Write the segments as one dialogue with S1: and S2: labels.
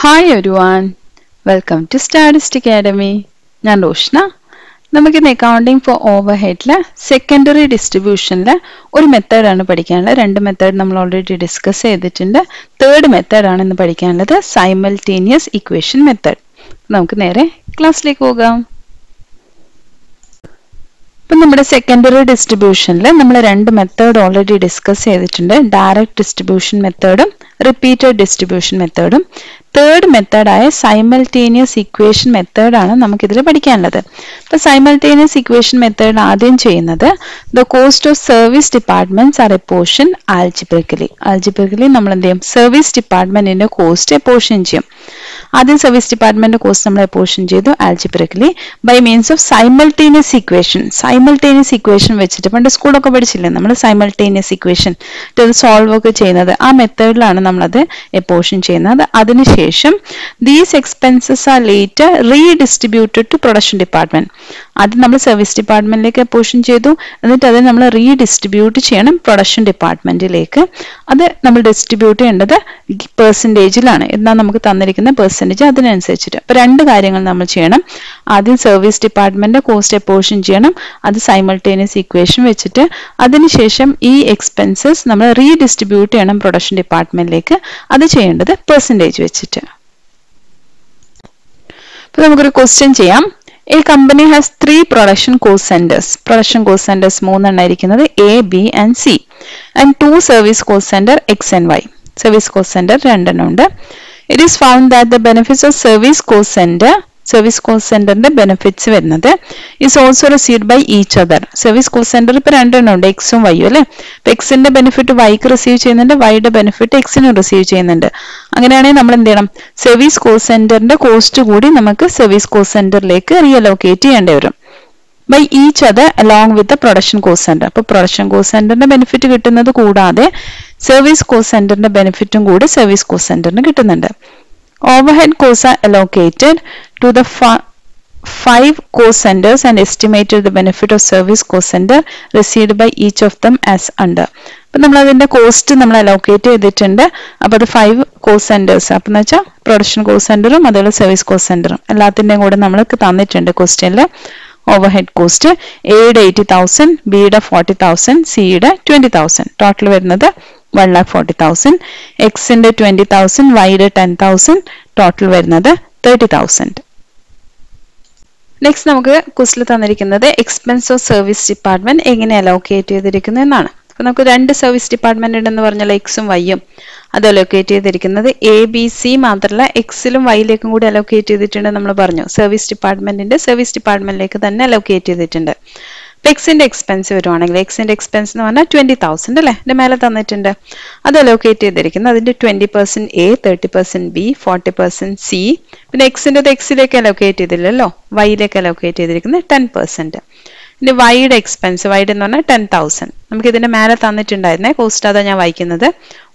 S1: Hi everyone welcome to statist academy ഞാൻ റോഷ്ന നമുക്കിന്ന് accounting for over ഹെഡിലെ സെക്കൻഡറി ഡിസ്ട്രിബ്യൂഷനിലെ ഒരു മെത്തേഡാണ് പഠിക്കാനുള്ളത് രണ്ട് മെത്തേഡ് നമ്മൾ ഓൾറെഡി ഡിസ്കസ് ചെയ്തിട്ടുണ്ട് തേർഡ് മെത്തേഡാണ് ഇന്ന് പഠിക്കാനുള്ളത് സൈമൾട്ടേനിയസ് ഇക്വേഷൻ മെത്തേഡ് നമുക്ക് നേരെ ക്ലാസ്സിലേക്ക് പോകാം ഇപ്പം നമ്മുടെ സെക്കൻഡറി ഡിസ്ട്രിബ്യൂഷനിൽ നമ്മൾ രണ്ട് മെത്തേഡ് ഓൾറെഡി ഡിസ്കസ് ചെയ്തിട്ടുണ്ട് ഡയറക്റ്റ് ഡിസ്ട്രിബ്യൂഷൻ മെത്തേഡും റിപ്പീറ്റഡ് ഡിസ്ട്രിബ്യൂഷൻ മെത്തേഡും തേർഡ് മെത്തേഡായ സൈമൾട്ടേനിയസ് ഇക്വേഷൻ മെത്തേഡാണ് നമുക്കിതിൽ പഠിക്കാനുള്ളത് അപ്പോൾ സൈമൾട്ടേനിയസ് ഇക്വേഷൻ മെത്തേഡ് ആദ്യം ചെയ്യുന്നത് the cost of service departments are portion algebraically algebraically നമ്മൾ എന്ത് ചെയ്യും സർവീസ് ഡിപ്പാർട്ട്മെന്റിന്റെ കോസ്റ്റ് എപ്പോഷൻ ചെയ്യും ആദ്യം സർവീസ് ഡിപ്പാർട്ട്മെന്റിന്റെ കോസ്റ്റ് നമ്മൾ എപ്പോഷൻ ചെയ്തു algebraically by means of simultaneous equation simultaneous equation വെച്ചിട്ട് പണ്ട് സ്കൂളൊക്കെ പഠിച്ചില്ലേ നമ്മൾ സൈമൾട്ടേനിയസ് ഇക്വേഷൻ സോൾവ് ഒക്കെ ചെയ്യുന്നത് ആ മെത്തേഡിലാണ് നമ്മളത് പോർഷൻ ചെയ്യുന്നത് അതിനുശേഷം these expenses are later redistributed to production department അത് നമ്മൾ സർവീസ് ഡിപ്പാർട്ട്മെന്റിലേക്ക് അപ്പോഷൻ ചെയ്തു എന്നിട്ട് അത് നമ്മൾ റീഡിസ്ട്രിബ്യൂട്ട് ചെയ്യണം പ്രൊഡക്ഷൻ ഡിപ്പാർട്ട്മെന്റിലേക്ക് അത് നമ്മൾ ഡിസ്ട്രിബ്യൂട്ട് ചെയ്യേണ്ടത് പെർസെൻറ്റേജിലാണ് എന്നാൽ നമുക്ക് തന്നിരിക്കുന്ന പെർസെൻറ്റേജ് അതിനനുസരിച്ചിട്ട് അപ്പോൾ രണ്ട് കാര്യങ്ങൾ നമ്മൾ ചെയ്യണം ആദ്യം സർവീസ് ഡിപ്പാർട്ട്മെന്റ് കോസ്റ്റ് അപ്പോഷൻ ചെയ്യണം അത് സൈമൾട്ടേനിയസ് ഇക്വേഷൻ വെച്ചിട്ട് അതിനുശേഷം ഈ എക്സ്പെൻസസ് നമ്മൾ റീഡിസ്ട്രിബ്യൂട്ട് ചെയ്യണം പ്രൊഡക്ഷൻ ഡിപ്പാർട്ട്മെന്റിലേക്ക് അത് ചെയ്യേണ്ടത് പെർസെൻറ്റേജ് വെച്ചിട്ട് അപ്പോൾ നമുക്കൊരു ക്വസ്റ്റ്യൻ ചെയ്യാം A company has three production call centers. Production call centers are A, B and C. And two service call centers X and Y. Service call center random. It is found that the benefits of service call center service call സെന്ററിന്റെ benefits വരുന്നത് is also received by each other service call center ഇപ്പൊ രണ്ടെണ്ണം ഉണ്ട് എക്സും വൈയും അല്ലെ അപ്പൊ എക്സിന്റെ benefit വൈക്ക് റിസീവ് ചെയ്യുന്നുണ്ട് വൈയുടെ ബെനിഫിറ്റ് എക്സിനും റിസീവ് ചെയ്യുന്നുണ്ട് അങ്ങനെയാണെങ്കിൽ നമ്മൾ എന്ത് ചെയ്യണം സർവീസ് കോൾ സെന്ററിന്റെ കോസ്റ്റ് കൂടി നമുക്ക് സർവീസ് കോൾ സെന്ററിലേക്ക് റിയലോക്കേറ്റ് ചെയ്യേണ്ടി വരും by each other along with the production cost center അപ്പൊ പ്രൊഡക്ഷൻ കോസ്റ്റ് സെന്ററിന്റെ ബെനിഫിറ്റ് കിട്ടുന്നത് കൂടാതെ സർവീസ് കോസ്റ്റ് സെന്ററിന്റെ ബെനിഫിറ്റും കൂടി സർവീസ് കോസ്റ്റ് സെന്ററിന് കിട്ടുന്നുണ്ട് Overhead costs are allocated to the five cost centers and estimated the benefit of service cost center received by each of them as under. അപ്പം നമ്മൾ അതിൻ്റെ cost നമ്മൾ അലോക്കേറ്റ് ചെയ്തിട്ടുണ്ട് അപ്പോൾ അത് ഫൈവ് കോഴ്സ് സെൻറ്റേഴ്സ് അപ്പം എന്ന് വെച്ചാൽ പ്രൊഡക്ഷൻ കോഴ്സ് സെൻറ്ററും അതുപോലെ സർവീസ് കോഴ്സ് സെൻറ്ററും എല്ലാത്തിൻ്റെയും കൂടെ നമ്മൾക്ക് തന്നിട്ടുണ്ട് ക്വസ്റ്റ്യനിൽ ഓവർഹെഡ് കോസ്റ്റ് എയുടെ എയ്റ്റി തൗസൻഡ് ബിയുടെ ഫോർട്ടി തൗസൻഡ് സിയുടെ ട്വന്റി തൗസൻഡ് ടോട്ടൽ വരുന്നത് വൺ ലാക്ക് ഫോർട്ടി തൗസൻഡ് എക്സിന്റെ ട്വന്റി തൗസൻഡ് വൈയുടെ ടെൻ തൗസൻഡ് ടോട്ടൽ വരുന്നത് തേർട്ടി തൗസൻഡ് നെക്സ്റ്റ് നമുക്ക് ക്വസ്റ്റിൽ തന്നിരിക്കുന്നത് എക്സ്പെൻസ് ഓഫ് സർവീസ് ഡിപ്പാർട്ട്മെന്റ് എങ്ങനെ അലോക്കേറ്റ് ചെയ്തിരിക്കുന്നു എന്നാണ് അപ്പൊ നമുക്ക് രണ്ട് സർവീസ് ഡിപ്പാർട്ട്മെന്റ് ഉണ്ടെന്ന് പറഞ്ഞാൽ എക്സും വൈയും അത് അലോക്കേറ്റ് ചെയ്തിരിക്കുന്നത് എ ബി സി മാത്രമല്ല എക്സിലും വൈയിലേക്കും കൂടി അലോക്കേറ്റ് ചെയ്തിട്ടുണ്ട് നമ്മൾ പറഞ്ഞു സർവീസ് ഡിപ്പാർട്ട്മെന്റിന്റെ സർവീസ് ഡിപ്പാർട്ട്മെന്റിലേക്ക് തന്നെ അലോക്കേറ്റ് ചെയ്തിട്ടുണ്ട് എക്സിന്റെ എക്സ്പെൻസ് വരുവാണെങ്കിൽ എക്സിന്റെ എക്സ്പെൻസ് എന്ന് പറഞ്ഞാൽ ട്വന്റി തൗസൻഡ് അല്ലേ എന്റെ മേലെ തന്നിട്ടുണ്ട് അത് അലോക്കേറ്റ് ചെയ്തിരിക്കുന്നത് അതിൻ്റെ twenty percent A thirty percent B forty percent C പിന്നെ എക്സിന്റെ എക്സിലേക്ക് അലോക്കേറ്റ് ചെയ്തില്ലല്ലോ വൈയിലേക്ക് അലോക്കേറ്റ് ചെയ്തിരിക്കുന്നത് ടെൻ പെർസെന്റ് ഇനി വൈഡ് എക്സ്പെൻസ് വൈഡ് എന്ന് പറഞ്ഞാൽ ടെൻ തൗസൻഡ് നമുക്ക് ഇതിന്റെ മേലെ തന്നിട്ടുണ്ടായിരുന്നേ കോസ്റ്റ് അതാ ഞാൻ വായിക്കുന്നത്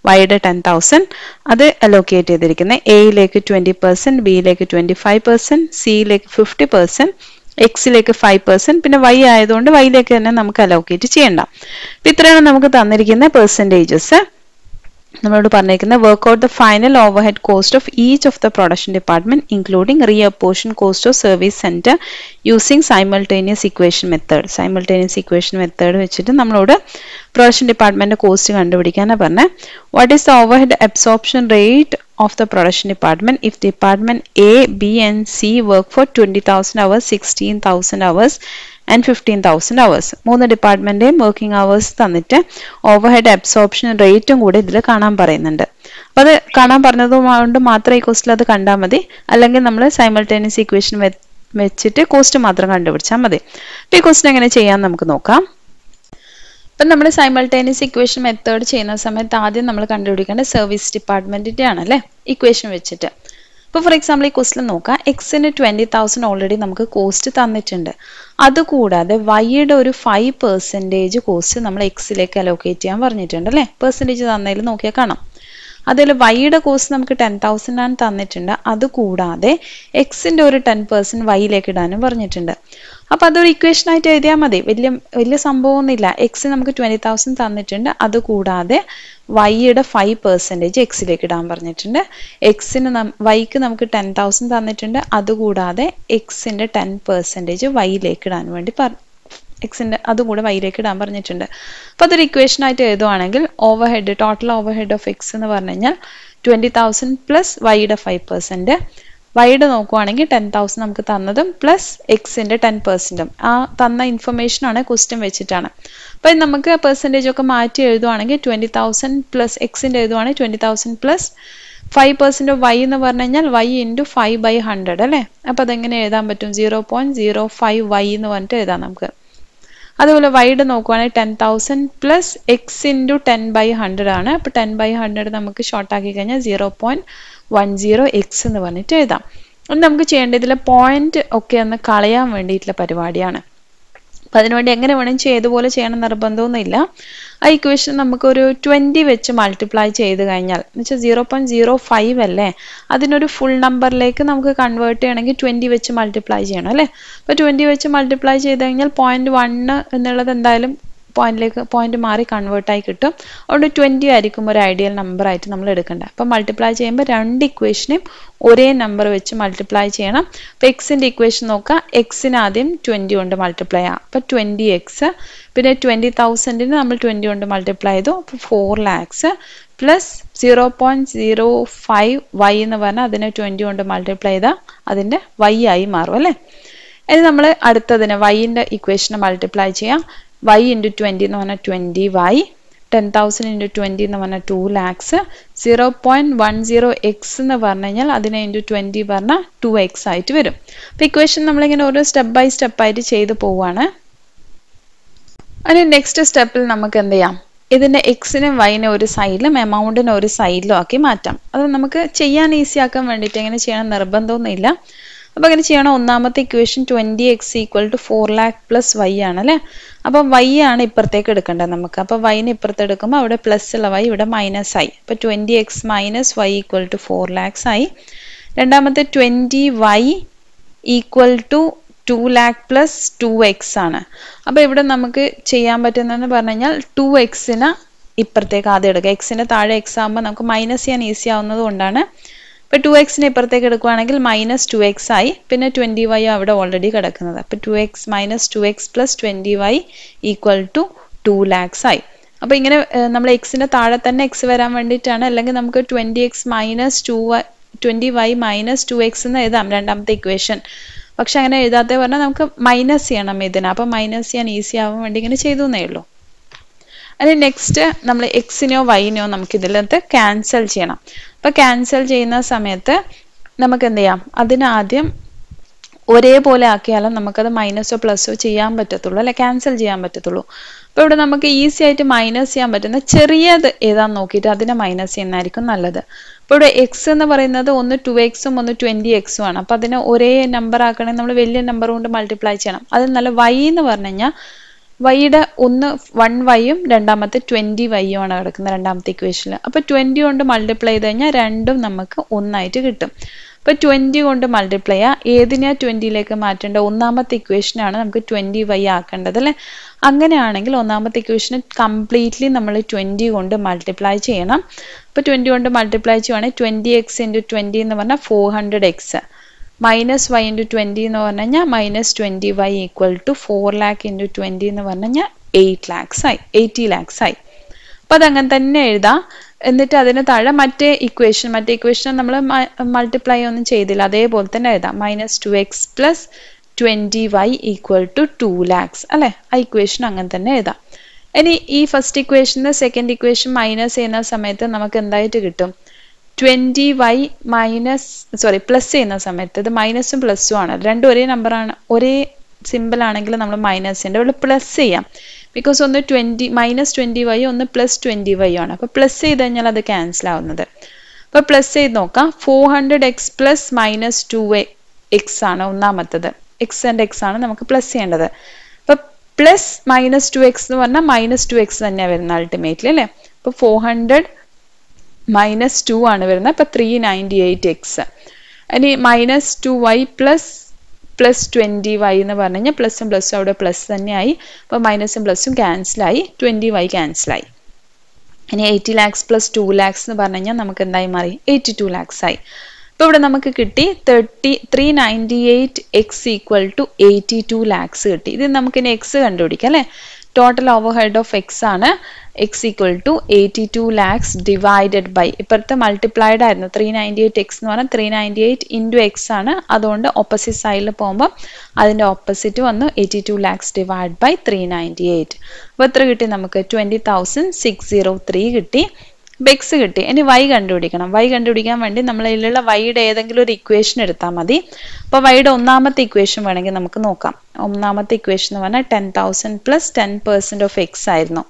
S1: വൈഡ് ടെൻ തൗസൻഡ് അത് അലോക്കേറ്റ് ചെയ്തിരിക്കുന്നത് എയിലേക്ക് ട്വന്റി പെർസെന്റ് ബിയിലേക്ക് ട്വന്റി ഫൈവ് പെർസെന്റ് സിയിലേക്ക് ഫിഫ്റ്റി പെർസെന്റ് എക്സിലേക്ക് ഫൈവ് പെർസെന്റ് പിന്നെ വൈ ആയതുകൊണ്ട് വൈയിലേക്ക് തന്നെ നമുക്ക് അലോക്കേറ്റ് ചെയ്യണ്ട ഇത്രയാണ് നമുക്ക് തന്നിരിക്കുന്ന പെർസെൻറ്റേജസ് നമ്മളോട് പറഞ്ഞിരിക്കുന്നത് work out the final overhead cost of each of the production department including reapportion cost of service center using simultaneous equation method simultaneous equation method വെച്ചിട്ട് നമ്മളോട് പ്രൊഡക്ഷൻ ഡിപ്പാർട്ട്മെന്റ് കോസ്റ്റ് കണ്ടുപിടിക്കാനാണ് പറഞ്ഞത് what is the overhead absorption rate production department if department A B and C work for twenty thousand 20,000 sixteen 16,000 hours and fifteen thousand hours മൂന്ന് ഡിപ്പാർട്ട്മെൻറ്റേയും working hours തന്നിട്ട് over overhead absorption റേറ്റും കൂടി ഇതിൽ കാണാൻ പറയുന്നുണ്ട് അപ്പോൾ അത് കാണാൻ പറഞ്ഞതുകൊണ്ട് മാത്രം ഈ കോസ്റ്റിൽ അത് കണ്ടാൽ മതി അല്ലെങ്കിൽ നമ്മൾ സൈമൾട്ടേനിയസ് ഇക്വേഷൻ വെച്ചിട്ട് കോസ്റ്റ് മാത്രം കണ്ടുപിടിച്ചാൽ മതി അപ്പോൾ ഈ ക്വസ്റ്റൻ എങ്ങനെ ചെയ്യാൻ നമുക്ക് നോക്കാം അപ്പം നമ്മൾ സൈമൾട്ടേനിയസ് ഇക്വേഷൻ മെത്തേഡ് ചെയ്യുന്ന സമയത്ത് ആദ്യം നമ്മൾ കണ്ടുപിടിക്കേണ്ടത് സർവീസ് ഡിപ്പാർട്ട്മെൻറ്റിൻ്റെ ആണല്ലേ ഇക്വേഷൻ വെച്ചിട്ട് ഇപ്പോൾ ഫോർ എക്സാമ്പിൾ ഈ ക്വസ്റ്റിൽ നോക്കാം എക്സിന് ട്വൻറ്റി തൗസൻഡ് ഓൾറെഡി നമുക്ക് കോസ്റ്റ് തന്നിട്ടുണ്ട് അതുകൂടാതെ വൈയുടെ ഒരു ഫൈവ് പെർസെൻറ്റേജ് കോസ്റ്റ് നമ്മൾ എക്സിലേക്ക് അലോക്കേറ്റ് ചെയ്യാൻ പറഞ്ഞിട്ടുണ്ട് അല്ലേ പെർസെൻറ്റേജ് തന്നതിൽ നോക്കിയാൽ കാണാം അതിൽ വൈയുടെ കോസ്റ്റ് നമുക്ക് ടെൻ തൗസൻഡ് ആണ് തന്നിട്ടുണ്ട് അതുകൂടാതെ എക്സിൻ്റെ ഒരു ടെൻ പെർസെൻറ്റ് വൈയിലേക്ക് ഇടാനും പറഞ്ഞിട്ടുണ്ട് അപ്പോൾ അതൊരു ഇക്വേഷനായിട്ട് എഴുതിയാൽ മതി വലിയ വലിയ സംഭവമൊന്നുമില്ല എക്സ് നമുക്ക് ട്വൻറ്റി തൗസൻഡ് തന്നിട്ടുണ്ട് കൂടാതെ വൈയുടെ ഫൈവ് പെർസെൻറ്റേജ് എക്സിലേക്ക് ഇടാൻ പറഞ്ഞിട്ടുണ്ട് എക്സിന് വൈക്ക് നമുക്ക് ടെൻ തൗസൻഡ് തന്നിട്ടുണ്ട് അതുകൂടാതെ എക്സിൻ്റെ ടെൻ പെർസെൻറ്റേജ് വൈയിലേക്ക് ഇടാൻ വേണ്ടി പറ എക്സിൻ്റെ അതും കൂടെ വൈയിലേക്ക് ഇടാൻ പറഞ്ഞിട്ടുണ്ട് അപ്പോൾ അതൊരു ഇക്വേഷനായിട്ട് എഴുതുവാണെങ്കിൽ overhead total overhead of X എന്ന് പറഞ്ഞു കഴിഞ്ഞാൽ ട്വൻറ്റി തൗസൻഡ് പ്ലസ് വൈയുടെ ഫൈവ് പെർസെൻറ്റ് വൈഡ് നോക്കുവാണെങ്കിൽ ടെൻ തൗസൻഡ് നമുക്ക് തന്നതും പ്ലസ് എക്സിന്റെ ടെൻ പെർസെന്റും ആ തന്ന ഇൻഫർമേഷനാണ് ക്വസ്റ്റ്യൻ വെച്ചിട്ടാണ് അപ്പൊ നമുക്ക് പെർസെൻറ്റേജ് ഒക്കെ മാറ്റി എഴുതുവാണെങ്കിൽ ട്വന്റി തൗസൻഡ് പ്ലസ് എക്സിന്റെ എഴുതുവാണെങ്കിൽ twenty thousand plus five percent Y എന്ന് പറഞ്ഞു കഴിഞ്ഞാൽ Y into five by hundred അല്ലേ അപ്പൊ അതെങ്ങനെ എഴുതാൻ പറ്റും zero point zero five Y എന്ന് പറഞ്ഞിട്ട് എഴുതാം നമുക്ക് അതുപോലെ വൈഡ് നോക്കുവാണെങ്കിൽ ten thousand plus X into ten by hundred ആണ് അപ്പൊ ടെൻ ബൈ ഹൺഡ്രഡ് നമുക്ക് ഷോർട്ടാക്കി കഴിഞ്ഞാൽ zero point one zero X എന്ന് പറഞ്ഞിട്ട് എഴുതാം അത് നമുക്ക് ചെയ്യേണ്ട ഇതിലെ പോയിന്റ് ഒക്കെ ഒന്ന് കളയാൻ വേണ്ടിയിട്ടുള്ള പരിപാടിയാണ് അപ്പം അതിനുവേണ്ടി എങ്ങനെ വേണമെങ്കിൽ ഏതുപോലെ ചെയ്യണം നിർബന്ധമൊന്നുമില്ല ആ ഇക്വേഷൻ നമുക്കൊരു ട്വന്റി വെച്ച് മൾട്ടിപ്ലൈ ചെയ്ത് കഴിഞ്ഞാൽ എന്ന് വെച്ചാൽ സീറോ പോയിന്റ് സീറോ ഫൈവ് അല്ലേ അതിനൊരു ഫുൾ നമ്പറിലേക്ക് നമുക്ക് കൺവേർട്ട് ചെയ്യണമെങ്കിൽ ട്വന്റി വെച്ച് മൾട്ടിപ്ലൈ ചെയ്യണം അല്ലേ അപ്പോൾ ട്വന്റി വെച്ച് മൾട്ടിപ്ലൈ ചെയ്ത് കഴിഞ്ഞാൽ പോയിന്റ് വണ് എന്നുള്ളത് എന്തായാലും പോയിന്റിലേക്ക് പോയിന്റ് മാറി കൺവേർട്ട് ആയി കിട്ടും അതുകൊണ്ട് ട്വന്റി ആയിരിക്കും ഒരു ഐഡിയൽ നമ്പർ ആയിട്ട് നമ്മൾ എടുക്കേണ്ടത് അപ്പോൾ മൾട്ടിപ്ലൈ ചെയ്യുമ്പോൾ രണ്ട് ഇക്വേഷനെയും ഒരേ നമ്പർ വെച്ച് മൾട്ടിപ്ലൈ ചെയ്യണം അപ്പോൾ എക്സിന്റെ ഇക്വേഷൻ നോക്കുക എക്സിന് ആദ്യം ട്വന്റി കൊണ്ട് മൾട്ടിപ്ലൈ ആ അപ്പോൾ ട്വന്റി എക്സ് പിന്നെ ട്വന്റി തൗസൻഡിന് നമ്മൾ ട്വന്റി കൊണ്ട് മൾട്ടിപ്ലൈ ചെയ്തു അപ്പൊ four lakhs plus zero point zero five Y എന്ന് പറഞ്ഞാൽ അതിനെ ട്വന്റി കൊണ്ട് മൾട്ടിപ്ലൈ ചെയ്താൽ അതിന്റെ വൈ ആയി മാറും അല്ലേ ഇനി നമ്മൾ അടുത്തതിന് വൈന്റെ ഇക്വേഷനെ മൾട്ടിപ്ലൈ ചെയ്യാം വൈ ഇൻറ്റു ട്വൻറ്റി എന്ന് പറഞ്ഞാൽ twenty Y ten thousand into twenty എന്ന് പറഞ്ഞാൽ two lakhs zero point one zero X എന്ന് പറഞ്ഞു കഴിഞ്ഞാൽ അതിനെ ഇൻറ്റു ട്വൻറ്റി പറഞ്ഞാൽ ടു എക്സ് ആയിട്ട് വരും അപ്പം ഇക്വേഷൻ നമ്മളിങ്ങനെ ഓരോ സ്റ്റെപ്പ് ബൈ സ്റ്റെപ്പ് ആയിട്ട് ചെയ്ത് പോവുകയാണ് അതിന് നെക്സ്റ്റ് സ്റ്റെപ്പിൽ നമുക്ക് എന്ത് ചെയ്യാം ഇതിൻ്റെ എക്സിനും വൈനും ഒരു സൈഡിലും എമൗണ്ടിനും ഒരു സൈഡിലും ആക്കി മാറ്റാം അത് നമുക്ക് ചെയ്യാൻ ഈസിയാക്കാൻ വേണ്ടിയിട്ട് എങ്ങനെ ചെയ്യണം നിർബന്ധമൊന്നുമില്ല അപ്പോൾ അങ്ങനെ ചെയ്യണം ഒന്നാമത്തെ equation twenty X equal to four lakh plus Y ആണ് അല്ലേ അപ്പോൾ വൈ ആണ് ഇപ്പുറത്തേക്ക് എടുക്കേണ്ടത് നമുക്ക് അപ്പോൾ വൈന് ഇപ്പുറത്ത് എടുക്കുമ്പോൾ അവിടെ പ്ലസ് ഉള്ള വൈ ഇവിടെ മൈനസ് ആയി അപ്പോൾ twenty X minus Y equal to four lakhs ആയി രണ്ടാമത്തെ twenty Y equal to two lakh plus two X ആണ് അപ്പോൾ ഇവിടെ നമുക്ക് ചെയ്യാൻ പറ്റുന്നതെന്ന് പറഞ്ഞു കഴിഞ്ഞാൽ ടു എക്സിന് ഇപ്പുറത്തേക്ക് ആദ്യം എടുക്കുക എക്സിന് താഴെ എക്സ് ആകുമ്പോൾ നമുക്ക് മൈനസ് ചെയ്യാൻ ഈസി ആവുന്നത് കൊണ്ടാണ് ഇപ്പോൾ ടു എക്സിനെ ഇപ്പുറത്തേക്ക് എടുക്കുകയാണെങ്കിൽ മൈനസ് ടു എക്സ് ആയി പിന്നെ ട്വൻറ്റി വൈ അവിടെ ഓൾറെഡി കിടക്കുന്നത് അപ്പോൾ two X minus two X plus twenty Y equal to two lakhs ആയി അപ്പോൾ ഇങ്ങനെ നമ്മൾ എക്സിൻ്റെ താഴെ തന്നെ എക്സ് വരാൻ വേണ്ടിയിട്ടാണ് അല്ലെങ്കിൽ നമുക്ക് twenty X minus two Y twenty Y minus two X എന്ന് എഴുതാം രണ്ടാമത്തെ ഇക്വേഷൻ പക്ഷെ അങ്ങനെ എഴുതാത്ത പറഞ്ഞാൽ നമുക്ക് മൈനസ് ചെയ്യണം ഇതിന് അപ്പോൾ മൈനസ് ചെയ്യാൻ ഈസി ആവാൻ വേണ്ടി ഇങ്ങനെ ചെയ്തു എന്നേ ഉള്ളൂ അതിന് നെക്സ്റ്റ് നമ്മൾ എക്സിനോ വൈനോ നമുക്ക് ഇതിലത്ത് ക്യാൻസൽ ചെയ്യണം അപ്പോൾ ക്യാൻസൽ ചെയ്യുന്ന സമയത്ത് നമുക്ക് എന്ത് ചെയ്യാം അതിനാദ്യം ഒരേപോലെ ആക്കിയാലും നമുക്കത് മൈനസോ പ്ലസോ ചെയ്യാൻ പറ്റത്തുള്ളൂ അല്ലെ ക്യാൻസൽ ചെയ്യാൻ പറ്റത്തുള്ളൂ അപ്പോൾ ഇവിടെ നമുക്ക് ഈസി ആയിട്ട് മൈനസ് ചെയ്യാൻ പറ്റുന്ന ചെറിയത് ഏതാന്ന് നോക്കിയിട്ട് അതിനെ മൈനസ് ചെയ്യുന്നതായിരിക്കും നല്ലത് അപ്പോൾ ഇവിടെ എക്സ് എന്ന് പറയുന്നത് ഒന്ന് ടു എക്സും ഒന്ന് ട്വന്റി എക്സും ആണ് അപ്പോൾ അതിനെ ഒരേ നമ്പർ ആക്കണമെങ്കിൽ നമ്മൾ വലിയ നമ്പർ കൊണ്ട് മൾട്ടിപ്ലൈ ചെയ്യണം അത് നല്ല വൈ എന്ന് പറഞ്ഞു കഴിഞ്ഞാൽ വൈയുടെ ഒന്ന് വൺ വൈയും രണ്ടാമത്തെ ട്വൻറ്റി വൈയും ആണ് കിടക്കുന്നത് രണ്ടാമത്തെ ഇക്വേഷനിൽ അപ്പോൾ ട്വൻറ്റി കൊണ്ട് മൾട്ടിപ്ലൈ ചെയ്ത് കഴിഞ്ഞാൽ രണ്ടും നമുക്ക് ഒന്നായിട്ട് കിട്ടും അപ്പോൾ ട്വൻറ്റി കൊണ്ട് മൾട്ടിപ്ലൈ ചെയ്യുക ഏതിനെയാ ട്വൻറ്റിയിലേക്ക് മാറ്റേണ്ട ഒന്നാമത്തെ ഇക്വേഷനാണ് നമുക്ക് ട്വൻറ്റി വൈ ആക്കേണ്ടത് അല്ലേ അങ്ങനെയാണെങ്കിൽ ഒന്നാമത്തെ ഇക്വേഷന് കംപ്ലീറ്റ്ലി നമ്മൾ ട്വൻറ്റി കൊണ്ട് മൾട്ടിപ്ലൈ ചെയ്യണം അപ്പോൾ ട്വൻറ്റി കൊണ്ട് മൾട്ടിപ്ലൈ ചെയ്യുവാണെങ്കിൽ ട്വൻറ്റി എക്സ് ഇൻറ്റു എന്ന് പറഞ്ഞാൽ four hundred X minus Y into twenty എന്ന് പറഞ്ഞു കഴിഞ്ഞാൽ minus twenty Y equal to four lakh into twenty എന്ന് പറഞ്ഞു കഴിഞ്ഞാൽ എയ്റ്റ് ലാക്സ് ആയി എയ്റ്റി ലാക്സ് ആയി അപ്പോൾ അതങ്ങനെ തന്നെ എഴുതാം എന്നിട്ട് അതിന് താഴെ മറ്റേ ഇക്വേഷൻ മറ്റേ ഇക്വേഷൻ നമ്മൾ മൾട്ടിപ്ലൈ ഒന്നും ചെയ്തില്ല അതേപോലെ തന്നെ എഴുതാം minus two X plus twenty Y equal to two lakhs അല്ലേ ആ ഇക്വേഷൻ അങ്ങനെ തന്നെ എഴുതാം ഇനി ഈ first equation second equation minus ചെയ്യുന്ന സമയത്ത് നമുക്ക് എന്തായിട്ട് കിട്ടും twenty Y minus sorry plus ചെയ്യുന്ന സമയത്ത് ഇത് മൈനസും പ്ലസ്സും ആണ് രണ്ടും ഒരേ നമ്പറാണ് ഒരേ സിമ്പിൾ ആണെങ്കിൽ നമ്മൾ മൈനസ് മൈനസിൻ്റെ ഇവിടെ പ്ലസ് ചെയ്യാം ബിക്കോസ് ഒന്ന് ട്വൻറ്റി മൈനസ് ട്വൻറ്റി വൈ ഒന്ന് പ്ലസ് ട്വൻറ്റി വൈ ആണ് അപ്പോൾ പ്ലസ് ചെയ്ത് കഴിഞ്ഞാൽ അത് ക്യാൻസൽ ആവുന്നത് അപ്പോൾ പ്ലസ് ചെയ്ത് നോക്കാം four hundred X plus minus two X ആണ് ഒന്നാമത്തത് എക്സ് ആൻഡ് എക്സ് ആണ് നമുക്ക് പ്ലസ് ചെയ്യേണ്ടത് അപ്പോൾ പ്ലസ് മൈനസ് ടു എക്സ് എന്ന് പറഞ്ഞാൽ മൈനസ് ടു എക്സ് തന്നെയാണ് വരുന്നത് അൾട്ടിമേറ്റ്ലി അല്ലേ അപ്പോൾ ഫോർ ഹൺഡ്രഡ് മൈനസ് ടു ആണ് വരുന്നത് അപ്പം ത്രീ നയൻറ്റി എയ്റ്റ് എക്സ് ഇനി minus two Y plus plus twenty Y എന്ന് പറഞ്ഞു കഴിഞ്ഞാൽ പ്ലസും പ്ലസ്സും അവിടെ പ്ലസ് തന്നെയായി അപ്പോൾ മൈനസും പ്ലസ്സും ക്യാൻസലായി ട്വൻറ്റി വൈ ക്യാൻസലായി ഇനി eighty lakhs plus two lakhs എന്ന് പറഞ്ഞു കഴിഞ്ഞാൽ നമുക്ക് എന്തായി മാറി എയ്റ്റി ടു ലാക്സ് ആയി അപ്പോൾ ഇവിടെ നമുക്ക് കിട്ടി thirty three ninety eight X equal to eighty two lakhs കിട്ടി ഇത് നമുക്കിനി എക്സ് കണ്ടുപിടിക്കാം അല്ലേ total overhead of X ആണ് X equal to eighty two lakhs divided by ഇപ്പുറത്തെ മൾട്ടിപ്ലൈഡ് ആയിരുന്നു ത്രീ നയൻറ്റി എയ്റ്റ് എക്സ് എന്ന് പറഞ്ഞാൽ three ninety eight into X ആണ് അതുകൊണ്ട് ഓപ്പോസിറ്റ് സൈഡിൽ പോകുമ്പോൾ അതിൻ്റെ ഓപ്പോസിറ്റ് വന്നു eighty two lakhs divide by three ninety eight അപ്പോൾ എത്ര കിട്ടി നമുക്ക് twenty thousand six zero three കിട്ടി ബെക്സ് കിട്ടി ഇനി വൈ കണ്ടുപിടിക്കണം വൈ കണ്ടുപിടിക്കാൻ വേണ്ടി നമ്മൾ ഇതിലുള്ള വൈയുടെ ഏതെങ്കിലും ഒരു ഇക്വേഷൻ എടുത്താൽ മതി അപ്പോൾ വൈയുടെ ഒന്നാമത്തെ ഇക്വേഷൻ വേണമെങ്കിൽ നമുക്ക് നോക്കാം ഒന്നാമത്തെ ഇക്വേഷൻ എന്ന് പറഞ്ഞാൽ ten thousand plus ten percent of X ആയിരുന്നു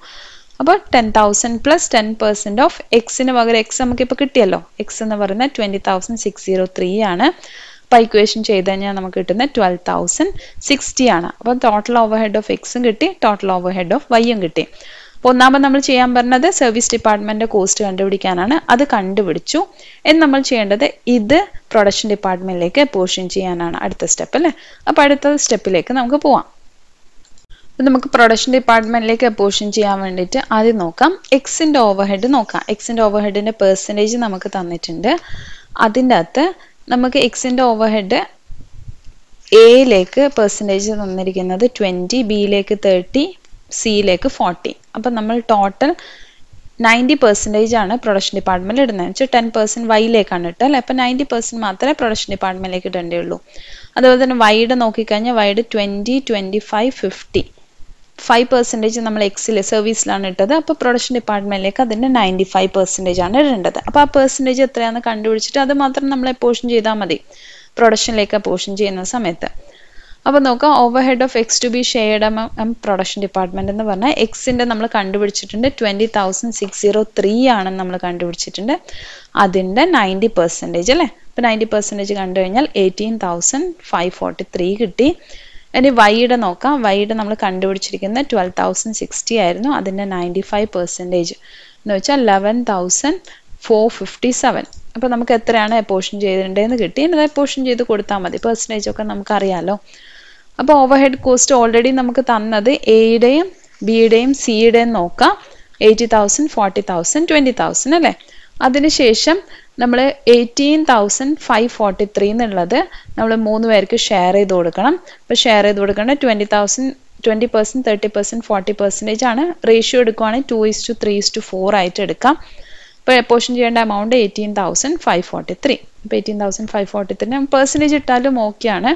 S1: അപ്പോൾ ten thousand plus ten percent of എക്സിന് പകരം എക്സ് നമുക്കിപ്പോൾ കിട്ടിയല്ലോ എക്സ് എന്ന് പറയുന്നത് twenty thousand six zero three ആണ് അപ്പോൾ ഇക്വേഷൻ ചെയ്ത് കഴിഞ്ഞാൽ നമുക്ക് കിട്ടുന്നത് ട്വൽവ് തൗസൻഡ് സിക്സ്റ്റി ആണ് അപ്പോൾ ടോട്ടൽ ഓവർ ഹെഡ് ഓഫ് എക്സും കിട്ടി ടോട്ടൽ ഓവർ ഹെഡ് ഓഫ് വൈയും കിട്ടി അപ്പോൾ ഒന്നാമത് നമ്മൾ ചെയ്യാൻ പറഞ്ഞത് സർവീസ് ഡിപ്പാർട്ട്മെൻറ്റ് കോസ്റ്റ് കണ്ടുപിടിക്കാനാണ് അത് കണ്ടുപിടിച്ചു എന്ന് നമ്മൾ ചെയ്യേണ്ടത് ഇത് പ്രൊഡക്ഷൻ ഡിപ്പാർട്ട്മെൻറ്റിലേക്ക് പോർഷൻ ചെയ്യാനാണ് അടുത്ത സ്റ്റെപ്പ് അല്ലേ അപ്പോൾ അടുത്ത സ്റ്റെപ്പിലേക്ക് നമുക്ക് പോവാം നമുക്ക് പ്രൊഡക്ഷൻ ഡിപ്പാർട്ട്മെന്റിലേക്ക് അപ്പോർഷൻ ചെയ്യാൻ വേണ്ടിയിട്ട് ആദ്യം നോക്കാം എക്സിന്റെ ഓവർഹെഡ് നോക്കാം എക്സിന്റെ ഓവർഹെഡിന്റെ പെർസെൻറ്റേജ് നമുക്ക് തന്നിട്ടുണ്ട് അതിൻ്റെ അകത്ത് നമുക്ക് എക്സിന്റെ ഓവർഹെഡ് എയിലേക്ക് പെർസെൻറ്റേജ് തന്നിരിക്കുന്നത് ട്വൻറ്റി ബിയിലേക്ക് തേർട്ടി സിയിലേക്ക് ഫോർട്ടി അപ്പം നമ്മൾ ടോട്ടൽ നയൻറ്റി പെർസെൻറ്റേജ് ആണ് പ്രൊഡക്ഷൻ ഡിപ്പാർട്ട്മെൻറ്റിൽ ഇടുന്നത് വെച്ചാൽ ടെൻ പെർസെൻറ്റ് വൈയിലേക്കാണ് ഇട്ടാൽ അപ്പം നയൻറ്റി പെർസെൻറ്റ് മാത്രമേ പ്രൊഡക്ഷൻ ഡിപ്പാർട്ട്മെൻറ്റിലേക്ക് ഇടേണ്ടേ ഉള്ളൂ അതുപോലെ തന്നെ വൈഡ് നോക്കിക്കഴിഞ്ഞാൽ Y's twenty twenty five fifty five percentage നമ്മൾ എക്സിലെ സർവീസിലാണ് ഇട്ടത് അപ്പോൾ പ്രൊഡക്ഷൻ ഡിപ്പാർട്ട്മെൻറ്റിലേക്ക് അതിൻ്റെ നയൻറ്റി ഫൈവ് പെർസെൻറ്റേജ് ആണ് ഇടേണ്ടത് അപ്പോൾ ആ പെർസെൻറ്റേജ് എത്രയാണെന്ന് കണ്ടുപിടിച്ചിട്ട് അത് മാത്രം നമ്മൾ പോർഷൻ ചെയ്താൽ മതി പ്രൊഡക്ഷനിലേക്ക് പോർഷൻ ചെയ്യുന്ന സമയത്ത് അപ്പോൾ നോക്കാം overhead of X to be shared in production department എന്ന് പറഞ്ഞാൽ എക്സിൻ്റെ നമ്മൾ കണ്ടുപിടിച്ചിട്ടുണ്ട് twenty thousand six zero three ആണെന്ന് നമ്മൾ കണ്ടുപിടിച്ചിട്ടുണ്ട് അതിൻ്റെ നയൻറ്റി പെർസെൻറ്റേജ് അല്ലേ അപ്പോൾ നയൻറ്റി പെർസെൻറ്റേജ് കണ്ടു കഴിഞ്ഞാൽ eighteen thousand five forty three കിട്ടി ഇനി വൈയുടെ നോക്കാം വൈയുടെ നമ്മൾ കണ്ടുപിടിച്ചിരിക്കുന്നത് ട്വൽവ് തൗസൻഡ് സിക്സ്റ്റി ആയിരുന്നു അതിൻ്റെ നയൻറ്റി ഫൈവ് പെർസെൻറ്റേജ് എന്ന് വെച്ചാൽ eleven thousand four fifty seven അപ്പോൾ നമുക്ക് എത്രയാണ് എപ്പോഷൻ ചെയ്തിട്ടുണ്ടെന്ന് കിട്ടി അത് എപ്പോഷൻ ചെയ്ത് കൊടുത്താൽ മതി പെർസെൻറ്റേജ് ഒക്കെ നമുക്കറിയാമല്ലോ അപ്പോൾ ഓവർ ഹെഡ് കോസ്റ്റ് ഓൾറെഡി നമുക്ക് തന്നത് എയുടെയും ബിയുടെയും സിയുടെയും നോക്കാം eighty thousand forty thousand twenty thousand അല്ലേ അതിനുശേഷം നമ്മൾ eighteen thousand five forty three എന്നുള്ളത് നമ്മൾ മൂന്ന് പേർക്ക് ഷെയർ ചെയ്ത് കൊടുക്കണം അപ്പോൾ ഷെയർ ചെയ്ത് കൊടുക്കേണ്ടത് twenty thousand twenty percent thirty percent forty percentage ആണ് റേഷ്യോ എടുക്കുവാണെങ്കിൽ two is to three is to four ആയിട്ട് എടുക്കാം അപ്പോൾ എപ്പോഷൻ ചെയ്യേണ്ട amount eighteen thousand five forty three അപ്പോൾ eighteen thousand five forty three percentage ഇട്ടാലും ഓക്കെയാണ്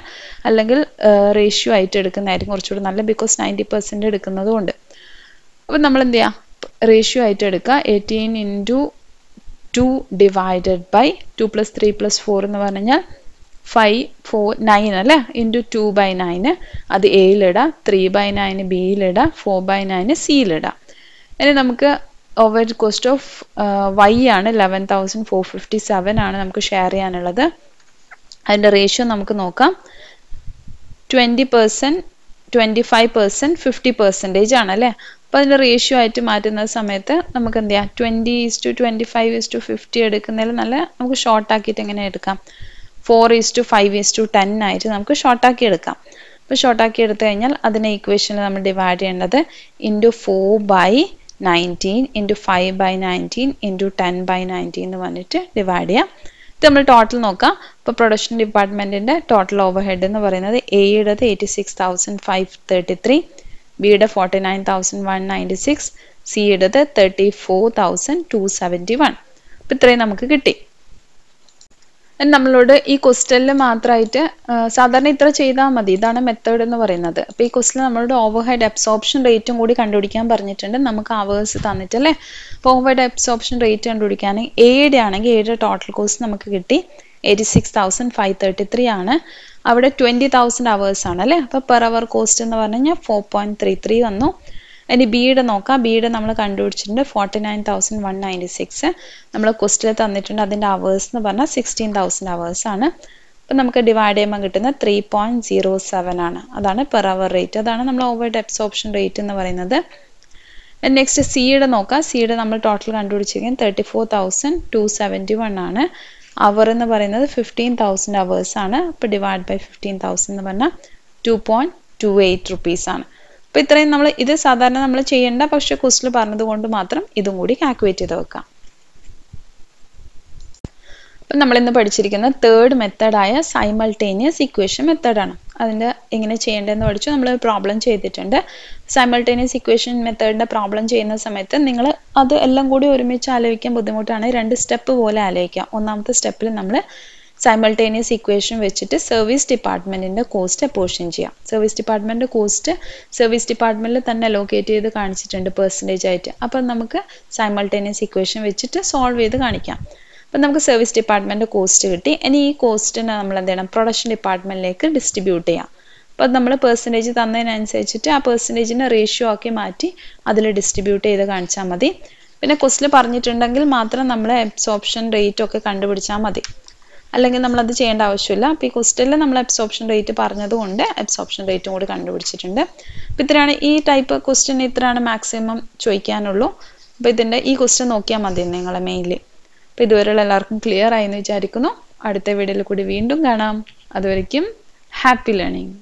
S1: അല്ലെങ്കിൽ റേഷ്യോ ആയിട്ട് എടുക്കുന്നതായിരിക്കും കുറച്ചുകൂടി നല്ല ബിക്കോസ് നയൻറ്റി പെർസെൻറ്റ് എടുക്കുന്നതുകൊണ്ട് അപ്പോൾ നമ്മൾ എന്ത് ചെയ്യുക റേഷ്യോ ആയിട്ട് എടുക്കുക eighteen into two divided by two plus three plus four എന്ന് പറഞ്ഞാൽ ഫൈവ് ഫോർ നയൻ അല്ലേ ഇൻറ്റു ടു ബൈ നയന് അത് എയിലിടാം ത്രീ ബൈ നയന് ബിയിലിടാം ഫോർ ബൈ നയന് സിയിലിടാം ഇനി നമുക്ക് ഓവർ കോസ്റ്റ് ഓഫ് വൈ ആണ് eleven thousand four fifty seven ആണ് നമുക്ക് ഷെയർ ചെയ്യാനുള്ളത് അതിൻ്റെ റേഷ്യോ നമുക്ക് നോക്കാം twenty percent twenty five percent fifty percentage ആണല്ലേ അപ്പോൾ അതിൻ്റെ റേഷ്യോ ആയിട്ട് മാറ്റുന്ന സമയത്ത് നമുക്ക് എന്ത് ചെയ്യാം twenty is to twenty five is to fifty എടുക്കുന്നതിൽ നല്ല നമുക്ക് ഷോർട്ട് ആക്കിയിട്ട് എങ്ങനെ എടുക്കാം four is to five is to ten ആയിട്ട് നമുക്ക് ഷോർട്ടാക്കി എടുക്കാം അപ്പോൾ ഷോർട്ടാക്കി എടുത്തു കഴിഞ്ഞാൽ അതിനെ ഇക്വേഷനിൽ നമ്മൾ ഡിവൈഡ് ചെയ്യേണ്ടത് into four by nineteen into five by nineteen into ten by nineteen എന്ന് പറഞ്ഞിട്ട് ഡിവൈഡ് ചെയ്യാം ഇത് നമ്മൾ ടോട്ടൽ നോക്കാം ഇപ്പോൾ പ്രൊഡക്ഷൻ ഡിപ്പാർട്ട്മെൻറ്റിൻ്റെ ടോട്ടൽ ഓവർ ഹെഡ് എന്ന് പറയുന്നത് എയുടെ eighty six thousand five thirty three ബിയുടെ forty nine thousand one ninety six സിയുടേത് thirty four thousand two seventy one അപ്പം ഇത്രയും നമുക്ക് കിട്ടി നമ്മളോട് ഈ ക്വസ്റ്റനിൽ മാത്രമായിട്ട് സാധാരണ ഇത്ര ചെയ്താൽ മതി ഇതാണ് മെത്തേഡ് എന്ന് പറയുന്നത് അപ്പോൾ ഈ ക്വസ്റ്റനിൽ നമ്മളോട് ഓവർ ഹെഡ് അബ്സോപ്ഷൻ റേറ്റും കൂടി കണ്ടുപിടിക്കാൻ പറഞ്ഞിട്ടുണ്ട് നമുക്ക് അവേഴ്സ് തന്നിട്ടല്ലേ അപ്പോൾ ഓവർ ഹെഡ് അബ്സോപ്ഷൻ റേറ്റ് കണ്ടുപിടിക്കാൻ ഏഴ് ആണെങ്കിൽ ഏഴ് ടോട്ടൽ കോസ്റ്റ് നമുക്ക് കിട്ടി eighty six thousand five thirty three ആണ് അവിടെ ട്വൻറ്റി തൗസൻഡ് അവേഴ്സ് ആണ് അല്ലേ അപ്പോൾ പെർ അവർ കോസ്റ്റ് എന്ന് പറഞ്ഞു കഴിഞ്ഞാൽ ഫോർ പോയിൻറ്റ് ത്രീ ത്രീ വന്നു ഇനി ബീഡ് നോക്കാം ബീഡ് നമ്മൾ കണ്ടുപിടിച്ചിട്ടുണ്ട് forty nine thousand one ninety six നമ്മൾ ക്വസ്റ്റിൽ തന്നിട്ടുണ്ട് അതിൻ്റെ അവേഴ്സ് എന്ന് പറഞ്ഞാൽ സിക്സ്റ്റീൻ തൗസൻഡ് അവേഴ്സ് ആണ് അപ്പം നമുക്ക് ഡിവൈഡ് ചെയ്യുമ്പോൾ കിട്ടുന്ന ത്രീ പോയിൻറ്റ് സീറോ സെവൻ ആണ് അതാണ് പെർ അവർ റേറ്റ് അതാണ് നമ്മൾ ഓവർ ഓപ്ഷൻ റേറ്റ് എന്ന് പറയുന്നത് നെക്സ്റ്റ് സീഡ് നോക്കാം സീഡ് നമ്മൾ ടോട്ടൽ കണ്ടുപിടിച്ചിരിക്കുന്നത് thirty four thousand two seventy one ആണ് അവർ എന്ന് പറയുന്നത് ഫിഫ്റ്റീൻ തൗസൻഡ് അവേഴ്സ് ആണ് അപ്പോൾ ഡിവൈഡ് ബൈ ഫിഫ്റ്റീൻ തൗസൻഡ് എന്ന് പറഞ്ഞാൽ two point two eight rupees ആണ് അപ്പോൾ ഇത്രയും നമ്മൾ ഇത് സാധാരണ നമ്മൾ ചെയ്യേണ്ട പക്ഷേ ക്വസ്റ്റിൽ പറഞ്ഞതുകൊണ്ട് മാത്രം ഇതും കൂടി കാൽക്കുലേറ്റ് ചെയ്ത് വെക്കാം നമ്മൾ ഇന്ന് പഠിച്ചിരിക്കുന്ന തേർഡ് മെത്തേഡായ സൈമൾട്ടേനിയസ് ഇക്വേഷൻ മെത്തേഡാണ് അതിൻ്റെ എങ്ങനെ ചെയ്യേണ്ടതെന്ന് പഠിച്ചു നമ്മൾ പ്രോബ്ലം ചെയ്തിട്ടുണ്ട് സൈമൾട്ടേനിയസ് ഇക്വേഷൻ മെത്തേഡിൻ്റെ പ്രോബ്ലം ചെയ്യുന്ന സമയത്ത് നിങ്ങൾ അത് എല്ലാം കൂടി ഒരുമിച്ച് ആലോചിക്കാൻ ബുദ്ധിമുട്ടാണ് രണ്ട് സ്റ്റെപ്പ് പോലെ ആലോചിക്കാം ഒന്നാമത്തെ സ്റ്റെപ്പിൽ നമ്മൾ സൈമൾട്ടേനിയസ് ഇക്വേഷൻ വെച്ചിട്ട് സർവീസ് ഡിപ്പാർട്ട്മെൻറ്റിൻ്റെ കോസ്റ്റ് അപ്പോർഷൻ ചെയ്യാം സർവീസ് ഡിപ്പാർട്ട്മെൻറ്റ് കോസ്റ്റ് സർവീസ് ഡിപ്പാർട്ട്മെൻറ്റിൽ തന്നെ അലോക്കേറ്റ് ചെയ്ത് കാണിച്ചിട്ടുണ്ട് പെർസെൻറ്റേജ് ആയിട്ട് അപ്പം നമുക്ക് സൈമൾട്ടേനിയസ് ഇക്വേഷൻ വെച്ചിട്ട് സോൾവ് ചെയ്ത് കാണിക്കാം അപ്പം നമുക്ക് സർവീസ് ഡിപ്പാർട്ട്മെൻ്റ് കോസ്റ്റ് കിട്ടി ഇനി ഈ കോസ്റ്റിനെ നമ്മൾ എന്ത് ചെയ്യണം പ്രൊഡക്ഷൻ ഡിപ്പാർട്ട്മെൻറ്റിലേക്ക് ഡിസ്ട്രിബ്യൂട്ട് ചെയ്യാം അപ്പോൾ നമ്മൾ പെർസെൻറ്റേജ് തന്നതിനനുസരിച്ചിട്ട് ആ പെർസെൻറ്റേജിനെ റേഷ്യോ ആക്കി മാറ്റി അതിൽ ഡിസ്ട്രിബ്യൂട്ട് ചെയ്ത് കാണിച്ചാൽ മതി പിന്നെ കൊസ്റ്റിൽ പറഞ്ഞിട്ടുണ്ടെങ്കിൽ മാത്രം നമ്മൾ എബ്സോപ്ഷൻ റേറ്റ് ഒക്കെ കണ്ടുപിടിച്ചാൽ മതി അല്ലെങ്കിൽ നമ്മളത് ചെയ്യേണ്ട ആവശ്യമില്ല അപ്പോൾ ഈ കൊസ്റ്റിൽ നമ്മൾ എബ്സോപ്ഷൻ റേറ്റ് പറഞ്ഞതുകൊണ്ട് എബ്സോപ്ഷൻ റേറ്റും കൂടി കണ്ടുപിടിച്ചിട്ടുണ്ട് അപ്പോൾ ഇത്രയാണ് ഈ ടൈപ്പ് ക്വസ്റ്റ്യൻ ഇത്രയാണ് മാക്സിമം ചോദിക്കാനുള്ളൂ അപ്പോൾ ഇതിൻ്റെ ഈ ക്വസ്റ്റ്യൻ നോക്കിയാൽ മതി നിങ്ങളെ മെയിൻലി അപ്പോൾ ഇതുവരെയുള്ള എല്ലാവർക്കും ക്ലിയർ ആയി എന്ന് വിചാരിക്കുന്നു അടുത്ത വീഡിയോയിൽ കൂടി വീണ്ടും കാണാം അതുവരയ്ക്കും ഹാപ്പി ലേണിംഗ്